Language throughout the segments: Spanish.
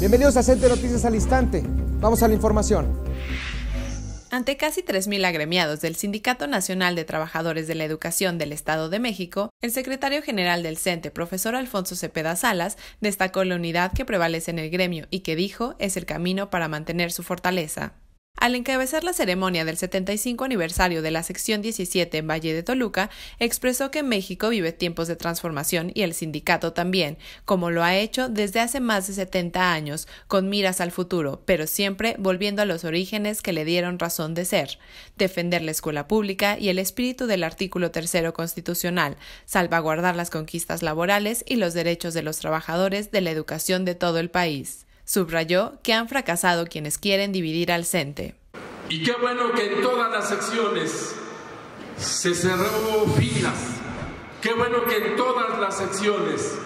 Bienvenidos a CENTE Noticias al Instante. Vamos a la información. Ante casi 3.000 agremiados del Sindicato Nacional de Trabajadores de la Educación del Estado de México, el secretario general del CENTE, profesor Alfonso Cepeda Salas, destacó la unidad que prevalece en el gremio y que dijo es el camino para mantener su fortaleza. Al encabezar la ceremonia del 75 aniversario de la sección 17 en Valle de Toluca, expresó que México vive tiempos de transformación y el sindicato también, como lo ha hecho desde hace más de 70 años, con miras al futuro, pero siempre volviendo a los orígenes que le dieron razón de ser, defender la escuela pública y el espíritu del artículo tercero constitucional, salvaguardar las conquistas laborales y los derechos de los trabajadores de la educación de todo el país. Subrayó que han fracasado quienes quieren dividir al CENTE. Y qué bueno que en todas las secciones se cerró filas. Qué bueno que en todas las secciones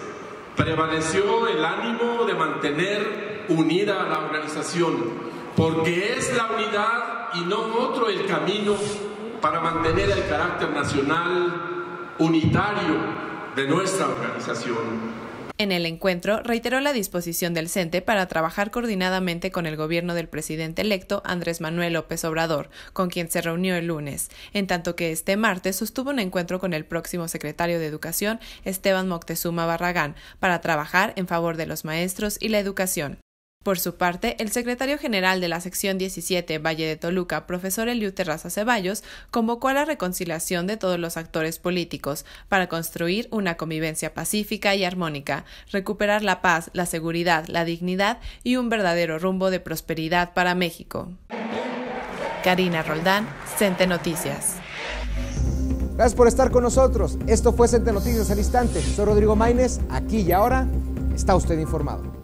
prevaleció el ánimo de mantener unida a la organización, porque es la unidad y no otro el camino para mantener el carácter nacional unitario de nuestra organización. En el encuentro, reiteró la disposición del CENTE para trabajar coordinadamente con el gobierno del presidente electo Andrés Manuel López Obrador, con quien se reunió el lunes, en tanto que este martes sostuvo un encuentro con el próximo secretario de Educación, Esteban Moctezuma Barragán, para trabajar en favor de los maestros y la educación. Por su parte, el secretario general de la sección 17 Valle de Toluca, profesor Eliu Terraza Ceballos, convocó a la reconciliación de todos los actores políticos para construir una convivencia pacífica y armónica, recuperar la paz, la seguridad, la dignidad y un verdadero rumbo de prosperidad para México. Karina Roldán, Cente Noticias. Gracias por estar con nosotros. Esto fue Cente Noticias al instante. Soy Rodrigo Maínez. Aquí y ahora está usted informado.